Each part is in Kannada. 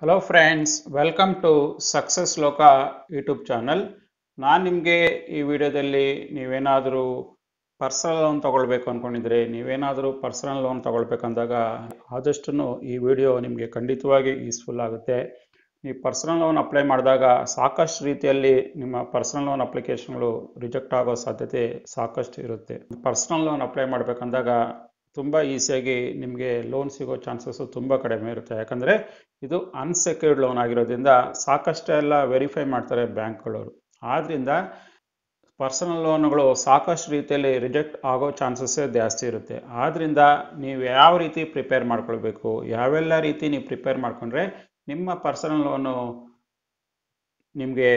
hello friends welcome to success ಲೋಕ ಯೂಟ್ಯೂಬ್ ಚಾನಲ್ ನಾನು ನಿಮಗೆ ಈ ವಿಡಿಯೋದಲ್ಲಿ ನೀವೇನಾದರೂ ಪರ್ಸನಲ್ ಲೋನ್ ತಗೊಳ್ಬೇಕು ಅಂದ್ಕೊಂಡಿದ್ರೆ ನೀವೇನಾದರೂ ಪರ್ಸನಲ್ ಲೋನ್ ತಗೊಳ್ಬೇಕಂದಾಗ ಆದಷ್ಟು ಈ ವಿಡಿಯೋ ನಿಮಗೆ ಖಂಡಿತವಾಗಿ ಯೂಸ್ಫುಲ್ ಆಗುತ್ತೆ ನೀವು ಪರ್ಸನಲ್ ಲೋನ್ ಅಪ್ಲೈ ಮಾಡಿದಾಗ ಸಾಕಷ್ಟು ರೀತಿಯಲ್ಲಿ ನಿಮ್ಮ ಪರ್ಸನಲ್ ಲೋನ್ ಅಪ್ಲಿಕೇಶನ್ಗಳು ರಿಜೆಕ್ಟ್ ಆಗೋ ಸಾಧ್ಯತೆ ಸಾಕಷ್ಟು ಇರುತ್ತೆ ಪರ್ಸನಲ್ ಲೋನ್ ಅಪ್ಲೈ ಮಾಡಬೇಕಂದಾಗ ತುಂಬ ಈಸಿಯಾಗಿ ನಿಮಗೆ ಲೋನ್ ಸಿಗೋ ಚಾನ್ಸಸ್ಸು ತುಂಬ ಕಡಿಮೆ ಇರುತ್ತೆ ಯಾಕಂದರೆ ಇದು ಅನ್ಸೆಕ್ಯೂರ್ಡ್ ಲೋನ್ ಆಗಿರೋದ್ರಿಂದ ಸಾಕಷ್ಟು ಎಲ್ಲ ವೆರಿಫೈ ಮಾಡ್ತಾರೆ ಬ್ಯಾಂಕ್ಗಳವರು ಆದ್ದರಿಂದ ಪರ್ಸನಲ್ ಲೋನ್ಗಳು ಸಾಕಷ್ಟು ರೀತಿಯಲ್ಲಿ ರಿಜೆಕ್ಟ್ ಆಗೋ ಚಾನ್ಸಸ್ಸೇ ಜಾಸ್ತಿ ಇರುತ್ತೆ ಆದ್ದರಿಂದ ನೀವು ಯಾವ ರೀತಿ ಪ್ರಿಪೇರ್ ಮಾಡ್ಕೊಳ್ಬೇಕು ಯಾವೆಲ್ಲ ರೀತಿ ನೀವು ಪ್ರಿಪೇರ್ ಮಾಡಿಕೊಂಡ್ರೆ ನಿಮ್ಮ ಪರ್ಸನಲ್ ಲೋನು ನಿಮಗೆ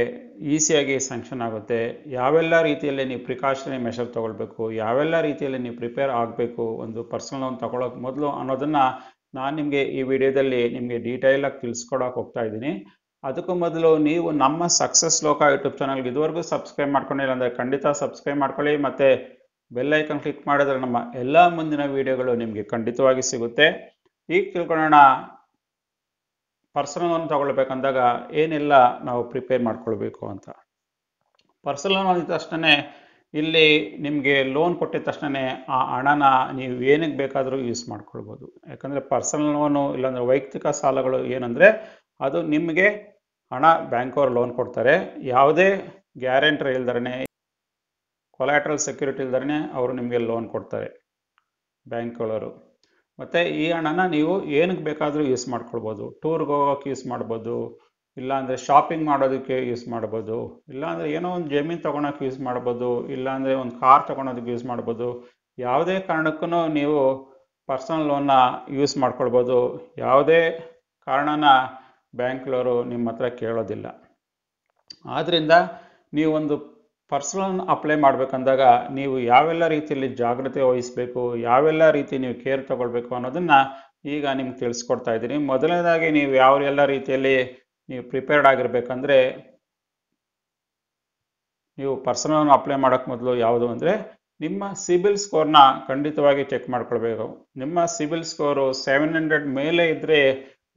ಈಸಿಯಾಗಿ ಸ್ಯಾಂಕ್ಷನ್ ಆಗುತ್ತೆ ಯಾವೆಲ್ಲ ರೀತಿಯಲ್ಲಿ ನೀವು ಪ್ರಿಕಾಷನರಿ ಮೆಷರ್ ತೊಗೊಳ್ಬೇಕು ಯಾವೆಲ್ಲ ರೀತಿಯಲ್ಲಿ ನೀವು ಪ್ರಿಪೇರ್ ಆಗಬೇಕು ಒಂದು ಪರ್ಸನಲ್ ಲೋನ್ ತೊಗೊಳೋಕೆ ಮೊದಲು ಅನ್ನೋದನ್ನು ನಾನು ನಿಮಗೆ ಈ ವಿಡಿಯೋದಲ್ಲಿ ನಿಮಗೆ ಡೀಟೇಲಾಗಿ ತಿಳಿಸ್ಕೊಡೋಕೆ ಹೋಗ್ತಾ ಇದ್ದೀನಿ ಅದಕ್ಕೂ ಮೊದಲು ನೀವು ನಮ್ಮ ಸಕ್ಸಸ್ ಲೋಕ ಯೂಟ್ಯೂಬ್ ಚಾನಲ್ಗೆ ಇದುವರೆಗೂ ಸಬ್ಸ್ಕ್ರೈಬ್ ಮಾಡ್ಕೊಂಡಿಲ್ಲ ಅಂದರೆ ಖಂಡಿತ ಸಬ್ಸ್ಕ್ರೈಬ್ ಮಾಡ್ಕೊಳ್ಳಿ ಮತ್ತು ಬೆಲ್ಲೈಕನ್ ಕ್ಲಿಕ್ ಮಾಡಿದ್ರೆ ನಮ್ಮ ಎಲ್ಲ ಮುಂದಿನ ವಿಡಿಯೋಗಳು ನಿಮಗೆ ಖಂಡಿತವಾಗಿ ಸಿಗುತ್ತೆ ಈಗ ತಿಳ್ಕೊಳ್ಳೋಣ ಪರ್ಸನಲ್ ಲೋನ್ ತಗೊಳ್ಬೇಕಂದಾಗ ಏನೆಲ್ಲ ನಾವು ಪ್ರಿಪೇರ್ ಮಾಡ್ಕೊಳ್ಬೇಕು ಅಂತ ಪರ್ಸನಲ್ ಲೋನ್ ಅಂದ ತಕ್ಷಣ ಇಲ್ಲಿ ನಿಮಗೆ ಲೋನ್ ಕೊಟ್ಟಿದ ತಕ್ಷಣ ಆ ಹಣನ ನೀವು ಏನಕ್ಕೆ ಬೇಕಾದರೂ ಯೂಸ್ ಮಾಡ್ಕೊಳ್ಬೋದು ಯಾಕಂದರೆ ಪರ್ಸನಲ್ ಲೋನು ಇಲ್ಲಾಂದರೆ ವೈಯಕ್ತಿಕ ಸಾಲಗಳು ಏನಂದರೆ ಅದು ನಿಮಗೆ ಹಣ ಬ್ಯಾಂಕವ್ರು ಲೋನ್ ಕೊಡ್ತಾರೆ ಯಾವುದೇ ಗ್ಯಾರಂಟರ್ ಇಲ್ದರೇ ಕೊಲಾಟ್ರಲ್ ಸೆಕ್ಯೂರಿಟಿ ಇಲ್ದರೇ ಅವರು ನಿಮಗೆ ಲೋನ್ ಕೊಡ್ತಾರೆ ಬ್ಯಾಂಕ್ಗಳವರು ಮತ್ತು ಈ ಹಣನ ನೀವು ಏನಕ್ಕೆ ಬೇಕಾದರೂ ಯೂಸ್ ಮಾಡ್ಕೊಳ್ಬೋದು ಟೂರ್ಗೆ ಹೋಗೋಕೆ ಯೂಸ್ ಮಾಡ್ಬೋದು ಇಲ್ಲಾಂದರೆ ಶಾಪಿಂಗ್ ಮಾಡೋದಕ್ಕೆ ಯೂಸ್ ಮಾಡ್ಬೋದು ಇಲ್ಲಾಂದರೆ ಏನೋ ಒಂದು ಜಮೀನು ತೊಗೊಳಕ್ಕೆ ಯೂಸ್ ಮಾಡ್ಬೋದು ಇಲ್ಲಾಂದರೆ ಒಂದು ಕಾರ್ ತೊಗೊಳೋದಕ್ಕೆ ಯೂಸ್ ಮಾಡ್ಬೋದು ಯಾವುದೇ ಕಾರಣಕ್ಕೂ ನೀವು ಪರ್ಸನಲ್ ಲೋನ್ನ ಯೂಸ್ ಮಾಡ್ಕೊಳ್ಬೋದು ಯಾವುದೇ ಕಾರಣನ ಬ್ಯಾಂಕ್ನವರು ನಿಮ್ಮ ಹತ್ರ ಕೇಳೋದಿಲ್ಲ ಆದ್ದರಿಂದ ನೀವೊಂದು ಪರ್ಸನಲ್ ಅಪ್ಲೈ ಮಾಡಬೇಕಂದಾಗ ನೀವು ಯಾವೆಲ್ಲ ರೀತಿಯಲ್ಲಿ ಜಾಗ್ರತೆ ವಹಿಸಬೇಕು ಯಾವೆಲ್ಲ ರೀತಿ ನೀವು ಕೇರ್ ತಗೊಳ್ಬೇಕು ಅನ್ನೋದನ್ನು ಈಗ ನಿಮ್ಗೆ ತಿಳಿಸ್ಕೊಡ್ತಾ ಇದ್ದೀನಿ ಮೊದಲನೇದಾಗಿ ನೀವು ಎಲ್ಲ ರೀತಿಯಲ್ಲಿ ನೀವು ಪ್ರಿಪೇರ್ಡ್ ಆಗಿರಬೇಕಂದ್ರೆ ನೀವು ಪರ್ಸನಲ್ ಅಪ್ಲೈ ಮಾಡೋಕ್ಕೆ ಮೊದಲು ಯಾವುದು ಅಂದರೆ ನಿಮ್ಮ ಸಿಬಿಲ್ ಸ್ಕೋರ್ನ ಖಂಡಿತವಾಗಿ ಚೆಕ್ ಮಾಡ್ಕೊಳ್ಬೇಕು ನಿಮ್ಮ ಸಿಬಿಲ್ ಸ್ಕೋರು ಸೆವೆನ್ ಹಂಡ್ರೆಡ್ ಮೇಲೆ ಇದ್ದರೆ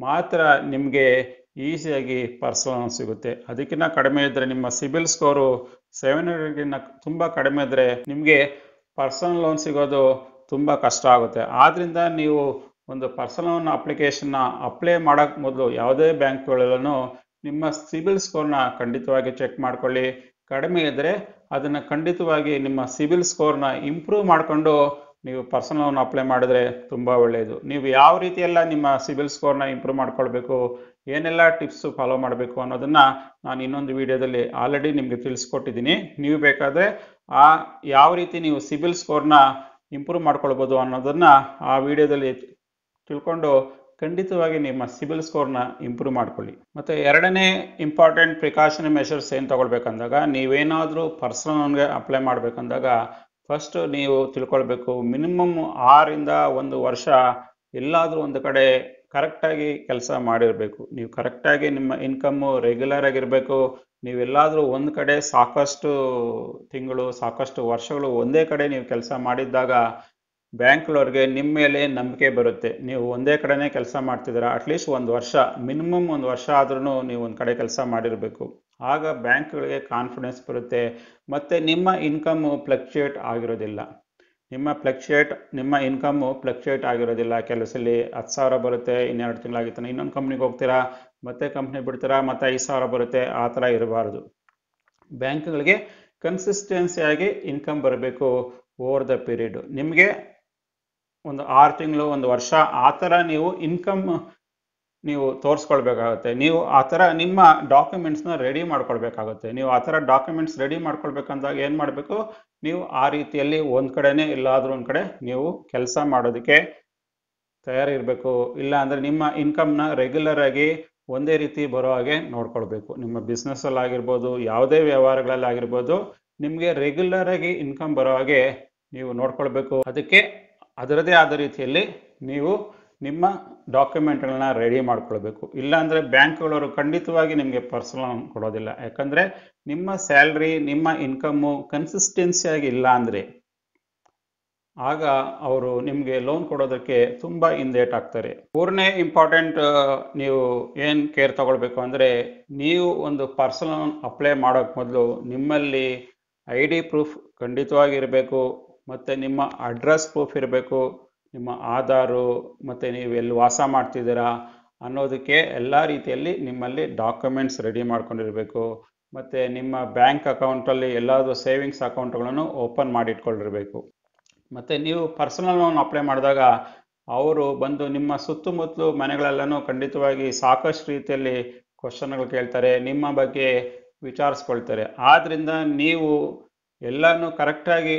ಮಾತ್ರ ನಿಮಗೆ ಈಸಿಯಾಗಿ ಪರ್ಸನಲ್ ಸಿಗುತ್ತೆ ಅದಕ್ಕಿಂತ ಕಡಿಮೆ ಇದ್ದರೆ ನಿಮ್ಮ ಸಿಬಿಲ್ ಸ್ಕೋರು ಸೆವೆನ್ ಹಂಡ್ರೆಡ್ಗಿಂತ ತುಂಬ ಕಡಿಮೆ ಇದ್ದರೆ ನಿಮಗೆ ಪರ್ಸನಲ್ ಲೋನ್ ಸಿಗೋದು ತುಂಬ ಕಷ್ಟ ಆಗುತ್ತೆ ಆದ್ದರಿಂದ ನೀವು ಒಂದು ಪರ್ಸನಲ್ ಲೋನ್ ಅಪ್ಲಿಕೇಶನ್ನ ಅಪ್ಲೈ ಮಾಡೋಕ್ಕೆ ಮೊದಲು ಯಾವುದೇ ಬ್ಯಾಂಕ್ಗಳಲ್ಲೂ ನಿಮ್ಮ ಸಿಬಿಲ್ ಸ್ಕೋರ್ನ ಖಂಡಿತವಾಗಿ ಚೆಕ್ ಮಾಡ್ಕೊಳ್ಳಿ ಕಡಿಮೆ ಇದ್ದರೆ ಅದನ್ನು ಖಂಡಿತವಾಗಿ ನಿಮ್ಮ ಸಿಬಿಲ್ ಸ್ಕೋರ್ನ ಇಂಪ್ರೂವ್ ಮಾಡಿಕೊಂಡು ನೀವು ಪರ್ಸನಲ್ ಲೋನ್ ಅಪ್ಲೈ ಮಾಡಿದ್ರೆ ತುಂಬ ಒಳ್ಳೆಯದು ನೀವು ಯಾವ ರೀತಿಯೆಲ್ಲ ನಿಮ್ಮ ಸಿಬಿಲ್ ಸ್ಕೋರ್ನ ಇಂಪ್ರೂವ್ ಮಾಡ್ಕೊಳ್ಬೇಕು ಏನೆಲ್ಲ ಟಿಪ್ಸು ಫಾಲೋ ಮಾಡಬೇಕು ಅನ್ನೋದನ್ನು ನಾನು ಇನ್ನೊಂದು ವಿಡಿಯೋದಲ್ಲಿ ಆಲ್ರೆಡಿ ನಿಮಗೆ ತಿಳಿಸ್ಕೊಟ್ಟಿದ್ದೀನಿ ನೀವು ಬೇಕಾದರೆ ಆ ಯಾವ ರೀತಿ ನೀವು ಸಿಬಿಲ್ ಸ್ಕೋರ್ನ ಇಂಪ್ರೂವ್ ಮಾಡ್ಕೊಳ್ಬೋದು ಅನ್ನೋದನ್ನು ಆ ವಿಡಿಯೋದಲ್ಲಿ ತಿಳ್ಕೊಂಡು ಖಂಡಿತವಾಗಿ ನಿಮ್ಮ ಸಿಬಿಲ್ ಸ್ಕೋರ್ನ ಇಂಪ್ರೂವ್ ಮಾಡ್ಕೊಳ್ಳಿ ಮತ್ತು ಎರಡನೇ ಇಂಪಾರ್ಟೆಂಟ್ ಪ್ರಿಕಾಷನ್ ಮೆಷರ್ಸ್ ಏನು ತಗೊಳ್ಬೇಕಂದಾಗ ನೀವೇನಾದರೂ ಪರ್ಸನಲ್ ಲೋನ್ಗೆ ಅಪ್ಲೈ ಮಾಡ್ಬೇಕಂದಾಗ ಫಸ್ಟ್ ನೀವು ತಿಳ್ಕೊಳ್ಬೇಕು ಮಿನಿಮಮ್ ಆರಿಂದ ಒಂದು ವರ್ಷ ಎಲ್ಲಾದರೂ ಒಂದು ಕಡೆ ಕರೆಕ್ಟಾಗಿ ಕೆಲಸ ಮಾಡಿರಬೇಕು ನೀವು ಕರೆಕ್ಟಾಗಿ ನಿಮ್ಮ ಇನ್ಕಮ್ಮು ರೆಗ್ಯುಲರ್ ಆಗಿರಬೇಕು ನೀವೆಲ್ಲಾದರೂ ಒಂದು ಕಡೆ ಸಾಕಷ್ಟು ತಿಂಗಳು ಸಾಕಷ್ಟು ವರ್ಷಗಳು ಒಂದೇ ಕಡೆ ನೀವು ಕೆಲಸ ಮಾಡಿದ್ದಾಗ ಬ್ಯಾಂಕ್ಗಳವ್ರಿಗೆ ನಿಮ್ಮ ಮೇಲೆ ನಂಬಿಕೆ ಬರುತ್ತೆ ನೀವು ಒಂದೇ ಕಡೆನೇ ಕೆಲಸ ಮಾಡ್ತಿದ್ದೀರಾ ಅಟ್ಲೀಸ್ಟ್ ಒಂದು ವರ್ಷ ಮಿನಿಮಮ್ ಒಂದು ವರ್ಷ ಆದ್ರೂ ನೀವು ಒಂದು ಕಡೆ ಕೆಲಸ ಮಾಡಿರಬೇಕು ಆಗ ಬ್ಯಾಂಕ್ಗಳಿಗೆ ಕಾನ್ಫಿಡೆನ್ಸ್ ಬರುತ್ತೆ ಮತ್ತು ನಿಮ್ಮ ಇನ್ಕಮ್ಮು ಫ್ಲಕ್ಚುಯೇಟ್ ಆಗಿರೋದಿಲ್ಲ ನಿಮ್ಮ ಫ್ಲಕ್ಚುಯೇಟ್ ನಿಮ್ಮ ಇನ್ಕಮ್ಮು ಫ್ಲಕ್ಚುಯೇಟ್ ಆಗಿರೋದಿಲ್ಲ ಕೆಲಸದಲ್ಲಿ ಹತ್ತು ಸಾವಿರ ಬರುತ್ತೆ ಇನ್ನೆರಡು ತಿಂಗಳಾಗಿತ್ತಾನೆ ಇನ್ನೊಂದು ಕಂಪ್ನಿಗೆ ಹೋಗ್ತೀರಾ ಮತ್ತೆ ಕಂಪ್ನಿ ಬಿಡ್ತೀರಾ ಮತ್ತೆ ಐದು ಸಾವಿರ ಬರುತ್ತೆ ಆ ಥರ ಇರಬಾರ್ದು ಬ್ಯಾಂಕ್ಗಳಿಗೆ ಕನ್ಸಿಸ್ಟೆನ್ಸಿಯಾಗಿ ಇನ್ಕಮ್ ಬರಬೇಕು ಓವರ್ ದ ಪೀರಿಯಡ್ ನಿಮಗೆ ಒಂದು ಆರು ತಿಂಗಳು ಒಂದು ವರ್ಷ ಆ ಥರ ನೀವು ಇನ್ಕಮ್ ನೀವು ತೋರಿಸ್ಕೊಳ್ಬೇಕಾಗುತ್ತೆ ನೀವು ಆ ಥರ ನಿಮ್ಮ ಡಾಕ್ಯುಮೆಂಟ್ಸ್ನ ರೆಡಿ ಮಾಡ್ಕೊಳ್ಬೇಕಾಗುತ್ತೆ ನೀವು ಆ ಥರ ಡಾಕ್ಯುಮೆಂಟ್ಸ್ ರೆಡಿ ಮಾಡ್ಕೊಳ್ಬೇಕಂದಾಗ ಏನು ಮಾಡಬೇಕು ನೀವು ಆ ರೀತಿಯಲ್ಲಿ ಒಂದು ಕಡೆನೇ ಇಲ್ಲಾದ್ರೂ ಒಂದು ಕಡೆ ನೀವು ಕೆಲಸ ಮಾಡೋದಕ್ಕೆ ತಯಾರಿರಬೇಕು ಇಲ್ಲ ಅಂದರೆ ನಿಮ್ಮ ಇನ್ಕಮ್ನ ರೆಗ್ಯುಲರ್ ಆಗಿ ಒಂದೇ ರೀತಿ ಬರೋ ಹಾಗೆ ನೋಡ್ಕೊಳ್ಬೇಕು ನಿಮ್ಮ ಬಿಸ್ನೆಸ್ಸಲ್ಲಾಗಿರ್ಬೋದು ಯಾವುದೇ ಆಗಿರ್ಬೋದು ನಿಮಗೆ ರೆಗ್ಯುಲರ್ ಆಗಿ ಇನ್ಕಮ್ ಬರೋ ಹಾಗೆ ನೀವು ನೋಡ್ಕೊಳ್ಬೇಕು ಅದಕ್ಕೆ ಅದರದೇ ಆದ ರೀತಿಯಲ್ಲಿ ನೀವು ನಿಮ್ಮ ಡಾಕ್ಯುಮೆಂಟ್ಗಳನ್ನ ರೆಡಿ ಮಾಡ್ಕೊಳ್ಬೇಕು ಇಲ್ಲಾಂದರೆ ಬ್ಯಾಂಕ್ಗಳವರು ಖಂಡಿತವಾಗಿ ನಿಮಗೆ ಪರ್ಸನಲ್ ಲೋನ್ ಕೊಡೋದಿಲ್ಲ ಯಾಕಂದರೆ ನಿಮ್ಮ ಸ್ಯಾಲ್ರಿ ನಿಮ್ಮ ಇನ್ಕಮ್ಮು ಕನ್ಸಿಸ್ಟೆನ್ಸಿಯಾಗಿ ಇಲ್ಲ ಅಂದರೆ ಆಗ ಅವರು ನಿಮಗೆ ಲೋನ್ ಕೊಡೋದಕ್ಕೆ ತುಂಬ ಹಿಂದೇಟ್ ಆಗ್ತಾರೆ ಮೂರನೇ ಇಂಪಾರ್ಟೆಂಟ್ ನೀವು ಏನು ಕೇರ್ ತಗೊಳ್ಬೇಕು ಅಂದರೆ ನೀವು ಒಂದು ಪರ್ಸನಲ್ ಲೋನ್ ಅಪ್ಲೈ ಮಾಡೋಕ್ಕೆ ಮೊದಲು ನಿಮ್ಮಲ್ಲಿ ಐ ಡಿ ಪ್ರೂಫ್ ಖಂಡಿತವಾಗಿ ಇರಬೇಕು ಮತ್ತು ನಿಮ್ಮ ಅಡ್ರೆಸ್ ಪ್ರೂಫ್ ಇರಬೇಕು ನಿಮ್ಮ ಆಧಾರು ಮತ್ತು ನೀವು ಎಲ್ಲಿ ವಾಸ ಮಾಡ್ತಿದ್ದೀರಾ ಅನ್ನೋದಕ್ಕೆ ಎಲ್ಲ ರೀತಿಯಲ್ಲಿ ನಿಮ್ಮಲ್ಲಿ ಡಾಕ್ಯುಮೆಂಟ್ಸ್ ರೆಡಿ ಮಾಡ್ಕೊಂಡಿರಬೇಕು ಮತ್ತು ನಿಮ್ಮ ಬ್ಯಾಂಕ್ ಅಕೌಂಟಲ್ಲಿ ಎಲ್ಲಾದರೂ ಸೇವಿಂಗ್ಸ್ ಅಕೌಂಟ್ಗಳನ್ನು ಓಪನ್ ಮಾಡಿಟ್ಕೊಂಡಿರಬೇಕು ಮತ್ತು ನೀವು ಪರ್ಸನಲ್ ಲೋನ್ ಅಪ್ಲೈ ಮಾಡಿದಾಗ ಅವರು ಬಂದು ನಿಮ್ಮ ಸುತ್ತಮುತ್ತಲು ಮನೆಗಳೆಲ್ಲನೂ ಖಂಡಿತವಾಗಿ ಸಾಕಷ್ಟು ರೀತಿಯಲ್ಲಿ ಕ್ವಶನ್ಗಳು ಕೇಳ್ತಾರೆ ನಿಮ್ಮ ಬಗ್ಗೆ ವಿಚಾರಿಸ್ಕೊಳ್ತಾರೆ ಆದ್ದರಿಂದ ನೀವು ಎಲ್ಲನೂ ಕರೆಕ್ಟಾಗಿ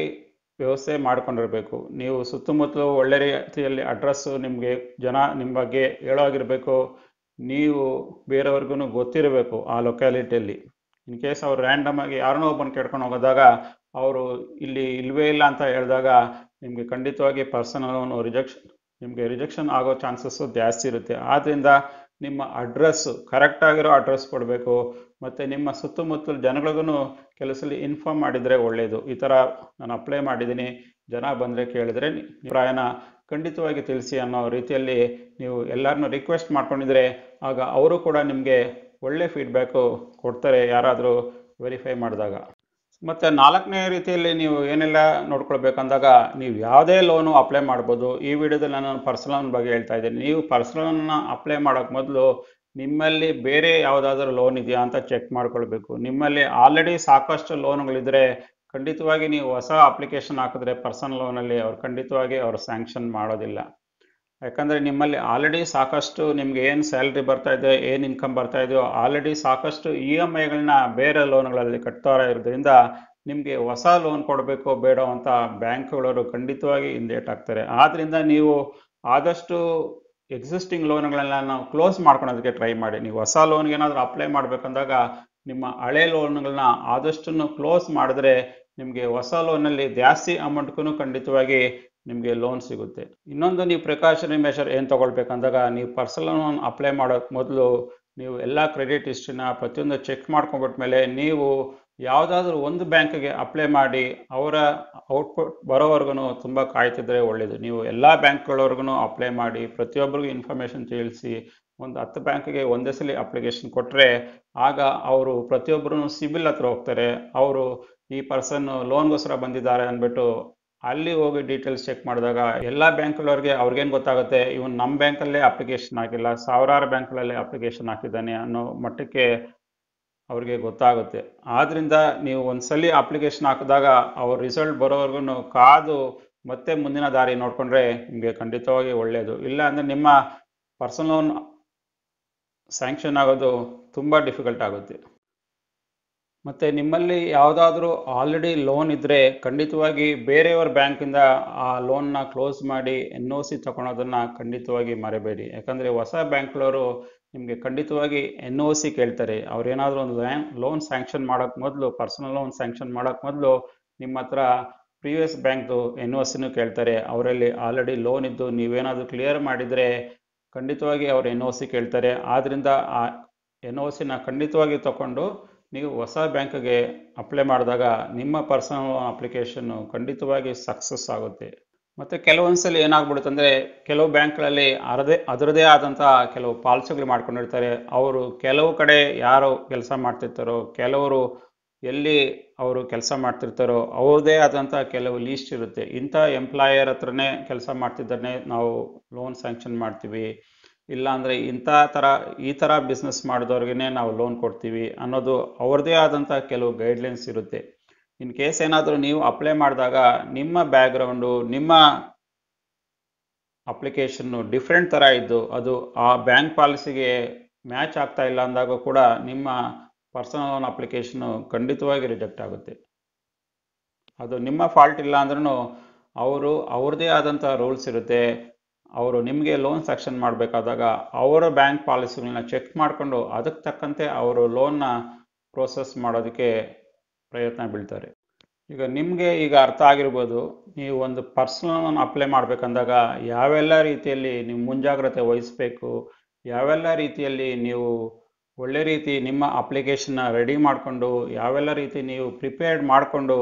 ವ್ಯವಸ್ಥೆ ಮಾಡ್ಕೊಂಡಿರಬೇಕು ನೀವು ಸುತ್ತಮುತ್ತಲು ಒಳ್ಳೆ ರೀತಿಯಲ್ಲಿ ಅಡ್ರೆಸ್ಸು ನಿಮಗೆ ಜನ ನಿಮ್ಮ ಬಗ್ಗೆ ಹೇಳೋಗಿರಬೇಕು ನೀವು ಬೇರೆಯವ್ರಿಗೂ ಗೊತ್ತಿರಬೇಕು ಆ ಲೊಕ್ಯಾಲಿಟಿಯಲ್ಲಿ ಇನ್ ಕೇಸ್ ಅವ್ರು ರ್ಯಾಂಡಮ್ ಆಗಿ ಯಾರನ್ನೋ ಒಬ್ಬನ ಕೇಳ್ಕೊಂಡು ಹೋಗೋದಾಗ ಅವರು ಇಲ್ಲಿ ಇಲ್ವೇ ಇಲ್ಲ ಅಂತ ಹೇಳಿದಾಗ ನಿಮಗೆ ಖಂಡಿತವಾಗಿ ಪರ್ಸನಲ್ ಲೋನು ರಿಜೆಕ್ಷನ್ ನಿಮಗೆ ರಿಜೆಕ್ಷನ್ ಆಗೋ ಚಾನ್ಸಸ್ಸು ಜಾಸ್ತಿ ಇರುತ್ತೆ ಆದ್ದರಿಂದ ನಿಮ್ಮ ಅಡ್ರೆಸ್ಸು ಕರೆಕ್ಟಾಗಿರೋ ಅಡ್ರೆಸ್ ಕೊಡಬೇಕು ಮತ್ತು ನಿಮ್ಮ ಸುತ್ತಮುತ್ತಲ ಜನಗಳಿಗೂ ಕೆಲಸದಲ್ಲಿ ಇನ್ಫಾರ್ಮ್ ಮಾಡಿದರೆ ಒಳ್ಳೆಯದು ಈ ಥರ ನಾನು ಅಪ್ಲೈ ಮಾಡಿದ್ದೀನಿ ಜನ ಬಂದರೆ ಕೇಳಿದರೆ ಪ್ರಾಯನ ಖಂಡಿತವಾಗಿ ತಿಳಿಸಿ ಅನ್ನೋ ರೀತಿಯಲ್ಲಿ ನೀವು ಎಲ್ಲರನ್ನೂ ರಿಕ್ವೆಸ್ಟ್ ಮಾಡ್ಕೊಂಡಿದ್ರೆ ಆಗ ಅವರು ಕೂಡ ನಿಮಗೆ ಒಳ್ಳೆ ಫೀಡ್ಬ್ಯಾಕು ಕೊಡ್ತಾರೆ ಯಾರಾದರೂ ವೆರಿಫೈ ಮಾಡಿದಾಗ ಮತ್ತು ನಾಲ್ಕನೇ ರೀತಿಯಲ್ಲಿ ನೀವು ಏನೆಲ್ಲ ನೋಡ್ಕೊಳ್ಬೇಕಂದಾಗ ನೀವು ಯಾವುದೇ ಲೋನು ಅಪ್ಲೈ ಮಾಡ್ಬೋದು ಈ ವಿಡಿಯೋದಲ್ಲಿ ನಾನು ಪರ್ಸನಲ್ ಬಗ್ಗೆ ಹೇಳ್ತಾ ಇದ್ದೀನಿ ನೀವು ಲೋನನ್ನು ಅಪ್ಲೈ ಮಾಡೋಕ್ಕೆ ಮೊದಲು ನಿಮ್ಮಲ್ಲಿ ಬೇರೆ ಯಾವುದಾದ್ರೂ ಲೋನ್ ಇದೆಯಾ ಅಂತ ಚೆಕ್ ಮಾಡ್ಕೊಳ್ಬೇಕು ನಿಮ್ಮಲ್ಲಿ ಆಲ್ರೆಡಿ ಸಾಕಷ್ಟು ಲೋನ್ಗಳಿದ್ರೆ ಖಂಡಿತವಾಗಿ ನೀವು ಹೊಸ ಅಪ್ಲಿಕೇಶನ್ ಹಾಕಿದ್ರೆ ಪರ್ಸನಲ್ ಲೋನಲ್ಲಿ ಅವ್ರು ಖಂಡಿತವಾಗಿ ಅವ್ರು ಸ್ಯಾಂಕ್ಷನ್ ಮಾಡೋದಿಲ್ಲ ಯಾಕಂದರೆ ನಿಮ್ಮಲ್ಲಿ ಆಲ್ರೆಡಿ ಸಾಕಷ್ಟು ನಿಮ್ಗೆ ಏನು ಸ್ಯಾಲ್ರಿ ಬರ್ತಾ ಇದೆಯೋ ಏನು ಇನ್ಕಮ್ ಬರ್ತಾ ಇದೆಯೋ ಆಲ್ರೆಡಿ ಸಾಕಷ್ಟು ಇ e ಎಮ್ ಐಗಳನ್ನ ಬೇರೆ ಲೋನ್ಗಳಲ್ಲಿ ಕಟ್ತಾರ ಇರೋದ್ರಿಂದ ನಿಮಗೆ ಹೊಸ ಲೋನ್ ಕೊಡಬೇಕು ಬೇಡ ಅಂತ ಬ್ಯಾಂಕ್ಗಳವರು ಖಂಡಿತವಾಗಿ ಹಿಂದೇಟ್ ಹಾಕ್ತಾರೆ ಆದ್ರಿಂದ ನೀವು ಆದಷ್ಟು ಎಕ್ಸಿಸ್ಟಿಂಗ್ ಲೋನ್ಗಳನ್ನೆಲ್ಲ ನಾವು ಕ್ಲೋಸ್ ಮಾಡ್ಕೊಳೋದಕ್ಕೆ ಟ್ರೈ ಮಾಡಿ ನೀವು ಹೊಸ ಲೋನ್ಗೆ ಏನಾದರೂ ಅಪ್ಲೈ ಮಾಡಬೇಕಂದಾಗ ನಿಮ್ಮ ಹಳೆ ಲೋನ್ಗಳನ್ನ ಆದಷ್ಟನ್ನು ಕ್ಲೋಸ್ ಮಾಡಿದ್ರೆ ನಿಮಗೆ ಹೊಸ ಲೋನಲ್ಲಿ ಜಾಸ್ತಿ ಅಮೌಂಟ್ಗೂ ಖಂಡಿತವಾಗಿ ನಿಮಗೆ ಲೋನ್ ಸಿಗುತ್ತೆ ಇನ್ನೊಂದು ನೀವು ಪ್ರಿಕಾಷನರಿ ಮೆಷರ್ ಏನು ತೊಗೊಳ್ಬೇಕಂದಾಗ ನೀವು ಪರ್ಸನಲ್ ಲೋನ್ ಅಪ್ಲೈ ಮಾಡೋಕ್ಕೆ ಮೊದಲು ನೀವು ಎಲ್ಲ ಕ್ರೆಡಿಟ್ ಹಿಸ್ಟ್ರಿನ ಪ್ರತಿಯೊಂದು ಚೆಕ್ ಮೇಲೆ ನೀವು ಯಾವುದಾದ್ರೂ ಒಂದು ಬ್ಯಾಂಕ್ಗೆ ಅಪ್ಲೈ ಮಾಡಿ ಅವರ ಔಟ್ಪುಟ್ ಬರೋವರೆಗೂ ತುಂಬ ಕಾಯ್ತಿದ್ರೆ ಒಳ್ಳೆಯದು ನೀವು ಎಲ್ಲ ಬ್ಯಾಂಕ್ಗಳವ್ರಿಗೂ ಅಪ್ಲೈ ಮಾಡಿ ಪ್ರತಿಯೊಬ್ಬರಿಗೂ ಇನ್ಫಾರ್ಮೇಶನ್ ತಿಳಿಸಿ ಒಂದು ಹತ್ತು ಬ್ಯಾಂಕ್ಗೆ ಒಂದೇ ಸಲ ಅಪ್ಲಿಕೇಶನ್ ಕೊಟ್ಟರೆ ಆಗ ಅವರು ಪ್ರತಿಯೊಬ್ಬರೂ ಸಿಬಿಲ್ ಹತ್ರ ಹೋಗ್ತಾರೆ ಅವರು ಈ ಪರ್ಸನ್ ಲೋನ್ಗೋಸ್ಕರ ಬಂದಿದ್ದಾರೆ ಅಂದ್ಬಿಟ್ಟು ಅಲ್ಲಿ ಹೋಗಿ ಡೀಟೇಲ್ಸ್ ಚೆಕ್ ಮಾಡಿದಾಗ ಎಲ್ಲ ಬ್ಯಾಂಕ್ಗಳವ್ರಿಗೆ ಅವ್ರಿಗೇನು ಗೊತ್ತಾಗುತ್ತೆ ಇವನು ನಮ್ಮ ಬ್ಯಾಂಕಲ್ಲೇ ಅಪ್ಲಿಕೇಶನ್ ಹಾಕಿಲ್ಲ ಸಾವಿರಾರು ಬ್ಯಾಂಕ್ಗಳಲ್ಲಿ ಅಪ್ಲಿಕೇಶನ್ ಹಾಕಿದ್ದಾನೆ ಅನ್ನೋ ಮಟ್ಟಕ್ಕೆ ಅವ್ರಿಗೆ ಗೊತ್ತಾಗುತ್ತೆ ಆದ್ದರಿಂದ ನೀವು ಒಂದ್ಸಲಿ ಅಪ್ಲಿಕೇಶನ್ ಹಾಕಿದಾಗ ಅವ್ರ ರಿಸಲ್ಟ್ ಬರೋವರೆಗೂ ಕಾದು ಮತ್ತೆ ಮುಂದಿನ ದಾರಿ ನೋಡಿಕೊಂಡ್ರೆ ನಿಮಗೆ ಖಂಡಿತವಾಗಿ ಒಳ್ಳೆಯದು ಇಲ್ಲ ಅಂದರೆ ನಿಮ್ಮ ಪರ್ಸನಲ್ ಲೋನ್ ಸ್ಯಾಂಕ್ಷನ್ ಆಗೋದು ತುಂಬ ಡಿಫಿಕಲ್ಟ್ ಆಗುತ್ತೆ ಮತ್ತೆ ನಿಮ್ಮಲ್ಲಿ ಯಾವುದಾದ್ರೂ ಆಲ್ರೆಡಿ ಲೋನ್ ಇದ್ರೆ ಖಂಡಿತವಾಗಿ ಬೇರೆಯವ್ರ ಬ್ಯಾಂಕಿಂದ ಆ ಲೋನ್ನ ಕ್ಲೋಸ್ ಮಾಡಿ ಎನ್ ಒ ಸಿ ತಗೊಳೋದನ್ನು ಖಂಡಿತವಾಗಿ ಮರೆಯಬೇಡಿ ಯಾಕಂದರೆ ಹೊಸ ಬ್ಯಾಂಕ್ಗಳವರು ನಿಮಗೆ ಖಂಡಿತವಾಗಿ ಎನ್ ಓ ಸಿ ಕೇಳ್ತಾರೆ ಅವ್ರೇನಾದರೂ ಒಂದು ಲೋನ್ ಸ್ಯಾಂಕ್ಷನ್ ಮಾಡೋಕ್ಕೆ ಮೊದಲು ಪರ್ಸನಲ್ ಲೋನ್ ಸ್ಯಾಂಕ್ಷನ್ ಮಾಡೋಕ್ಕೆ ಮೊದಲು ನಿಮ್ಮ ಹತ್ರ ಪ್ರೀವಿಯಸ್ ಬ್ಯಾಂಕ್ದು ಎನ್ ಓ ಸಿನೂ ಕೇಳ್ತಾರೆ ಅವರಲ್ಲಿ ಆಲ್ರೆಡಿ ಲೋನ್ ಇದ್ದು ನೀವೇನಾದರೂ ಕ್ಲಿಯರ್ ಮಾಡಿದರೆ ಖಂಡಿತವಾಗಿ ಅವ್ರು ಎನ್ ಓ ಸಿ ಕೇಳ್ತಾರೆ ಆದ್ದರಿಂದ ಆ ಎನ್ ಓ ಸಿನ ಖಂಡಿತವಾಗಿ ತಗೊಂಡು ನೀವು ಹೊಸ ಬ್ಯಾಂಕ್ಗೆ ಅಪ್ಲೈ ಮಾಡಿದಾಗ ನಿಮ್ಮ ಪರ್ಸನಲ್ ಅಪ್ಲಿಕೇಶನ್ನು ಖಂಡಿತವಾಗಿ ಸಕ್ಸಸ್ ಆಗುತ್ತೆ ಮತ್ತು ಕೆಲವೊಂದು ಏನಾಗ್ಬಿಡುತ್ತೆ ಅಂದರೆ ಕೆಲವು ಬ್ಯಾಂಕ್ಗಳಲ್ಲಿ ಅರದೇ ಅದರದೇ ಆದಂಥ ಕೆಲವು ಪಾಲಿಸಿಗಳು ಮಾಡ್ಕೊಂಡಿರ್ತಾರೆ ಅವರು ಕೆಲವು ಕಡೆ ಯಾರು ಕೆಲಸ ಮಾಡ್ತಿರ್ತಾರೋ ಕೆಲವರು ಎಲ್ಲಿ ಅವರು ಕೆಲಸ ಮಾಡ್ತಿರ್ತಾರೋ ಅವ್ರದ್ದೇ ಆದಂಥ ಕೆಲವು ಲೀಸ್ಟ್ ಇರುತ್ತೆ ಇಂಥ ಎಂಪ್ಲಾಯರ್ ಹತ್ರನೇ ಕೆಲಸ ಮಾಡ್ತಿದ್ದಾನೆ ನಾವು ಲೋನ್ ಸ್ಯಾಂಕ್ಷನ್ ಮಾಡ್ತೀವಿ ಇಲ್ಲಾಂದರೆ ಇಂಥ ಥರ ಈ ಥರ ಬಿಸ್ನೆಸ್ ಮಾಡಿದವ್ರಿಗೆ ನಾವು ಲೋನ್ ಕೊಡ್ತೀವಿ ಅನ್ನೋದು ಅವ್ರದ್ದೇ ಆದಂಥ ಕೆಲವು ಗೈಡ್ಲೈನ್ಸ್ ಇರುತ್ತೆ ಇನ್ ಕೇಸ್ ಏನಾದರೂ ನೀವು ಅಪ್ಲೈ ಮಾಡಿದಾಗ ನಿಮ್ಮ ಬ್ಯಾಕ್ಗ್ರೌಂಡು ನಿಮ್ಮ ಅಪ್ಲಿಕೇಶನ್ನು ಡಿಫ್ರೆಂಟ್ ಥರ ಇದ್ದು ಅದು ಆ ಬ್ಯಾಂಕ್ ಪಾಲಿಸಿಗೆ ಮ್ಯಾಚ್ ಆಗ್ತಾ ಇಲ್ಲ ಅಂದಾಗ ಕೂಡ ನಿಮ್ಮ ಪರ್ಸನಲ್ ಲೋನ್ ಅಪ್ಲಿಕೇಶನ್ನು ಖಂಡಿತವಾಗಿ ರಿಜೆಕ್ಟ್ ಆಗುತ್ತೆ ಅದು ನಿಮ್ಮ ಫಾಲ್ಟ್ ಇಲ್ಲ ಅಂದ್ರೂ ಅವರು ಅವ್ರದ್ದೇ ಆದಂಥ ರೂಲ್ಸ್ ಇರುತ್ತೆ ಅವರು ನಿಮಗೆ ಲೋನ್ ಸೆಕ್ಷನ್ ಮಾಡಬೇಕಾದಾಗ ಅವರ ಬ್ಯಾಂಕ್ ಪಾಲಿಸಿಗಳನ್ನ ಚೆಕ್ ಮಾಡಿಕೊಂಡು ಅದಕ್ಕೆ ತಕ್ಕಂತೆ ಅವರು ಲೋನ್ನ ಪ್ರೋಸೆಸ್ ಮಾಡೋದಕ್ಕೆ ಪ್ರಯತ್ನ ಬೀಳ್ತಾರೆ ಈಗ ನಿಮಗೆ ಈಗ ಅರ್ಥ ಆಗಿರ್ಬೋದು ನೀವು ಒಂದು ಪರ್ಸನಲ್ ಲೋನ್ ಅಪ್ಲೈ ಮಾಡಬೇಕಂದಾಗ ಯಾವೆಲ್ಲ ರೀತಿಯಲ್ಲಿ ನೀವು ಮುಂಜಾಗ್ರತೆ ವಹಿಸಬೇಕು ಯಾವೆಲ್ಲ ರೀತಿಯಲ್ಲಿ ನೀವು ಒಳ್ಳೆ ರೀತಿ ನಿಮ್ಮ ಅಪ್ಲಿಕೇಶನ್ನ ರೆಡಿ ಮಾಡಿಕೊಂಡು ಯಾವೆಲ್ಲ ರೀತಿ ನೀವು ಪ್ರಿಪೇರ್ಡ್ ಮಾಡಿಕೊಂಡು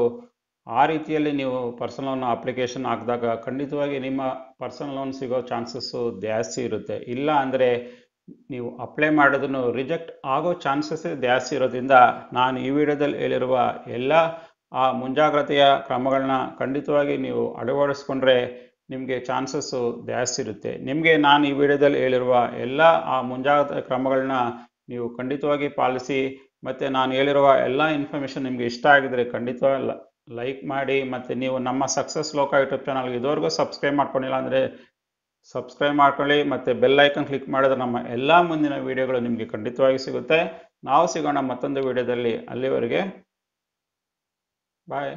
ಆ ರೀತಿಯಲ್ಲಿ ನೀವು ಪರ್ಸನಲ್ ಲೋನ್ ಅಪ್ಲಿಕೇಶನ್ ಹಾಕಿದಾಗ ಖಂಡಿತವಾಗಿ ನಿಮ್ಮ ಪರ್ಸನಲ್ ಲೋನ್ ಸಿಗೋ ಚಾನ್ಸಸ್ಸು ಜಾಸ್ತಿ ಇರುತ್ತೆ ಇಲ್ಲ ಅಂದರೆ ನೀವು ಅಪ್ಲೈ ಮಾಡೋದನ್ನು ರಿಜೆಕ್ಟ್ ಆಗೋ ಚಾನ್ಸಸ್ಸೇ ಜಾಸ್ತಿ ಇರೋದ್ರಿಂದ ನಾನು ಈ ವಿಡಿಯೋದಲ್ಲಿ ಹೇಳಿರುವ ಎಲ್ಲ ಆ ಮುಂಜಾಗ್ರತೆಯ ಕ್ರಮಗಳನ್ನ ಖಂಡಿತವಾಗಿ ನೀವು ಅಳವಡಿಸ್ಕೊಂಡ್ರೆ ನಿಮಗೆ ಚಾನ್ಸಸ್ಸು ಜಾಸ್ತಿ ಇರುತ್ತೆ ನಿಮಗೆ ನಾನು ಈ ವಿಡಿಯೋದಲ್ಲಿ ಹೇಳಿರುವ ಎಲ್ಲ ಆ ಮುಂಜಾಗ್ರತೆ ಕ್ರಮಗಳನ್ನ ನೀವು ಖಂಡಿತವಾಗಿ ಪಾಲಿಸಿ ಮತ್ತು ನಾನು ಹೇಳಿರುವ ಎಲ್ಲ ಇನ್ಫಾರ್ಮೇಷನ್ ನಿಮಗೆ ಇಷ್ಟ ಆಗಿದರೆ ಖಂಡಿತವಾಗಿ ಲೈಕ್ ಮಾಡಿ ಮತ್ತು ನೀವು ನಮ್ಮ ಸಕ್ಸಸ್ ಲೋಕ ಯೂಟ್ಯೂಬ್ ಚಾನಲ್ಗೆ ಇದುವರೆಗೂ ಸಬ್ಸ್ಕ್ರೈಬ್ ಮಾಡ್ಕೊಂಡಿಲ್ಲ ಅಂದರೆ ಸಬ್ಸ್ಕ್ರೈಬ್ ಮಾಡ್ಕೊಳ್ಳಿ ಮತ್ತು ಬೆಲ್ ಐಕನ್ ಕ್ಲಿಕ್ ಮಾಡಿದ್ರೆ ನಮ್ಮ ಎಲ್ಲ ಮುಂದಿನ ವೀಡಿಯೋಗಳು ನಿಮಗೆ ಖಂಡಿತವಾಗಿ ಸಿಗುತ್ತೆ ನಾವು ಸಿಗೋಣ ಮತ್ತೊಂದು ವಿಡಿಯೋದಲ್ಲಿ ಅಲ್ಲಿವರೆಗೆ ಬಾಯ್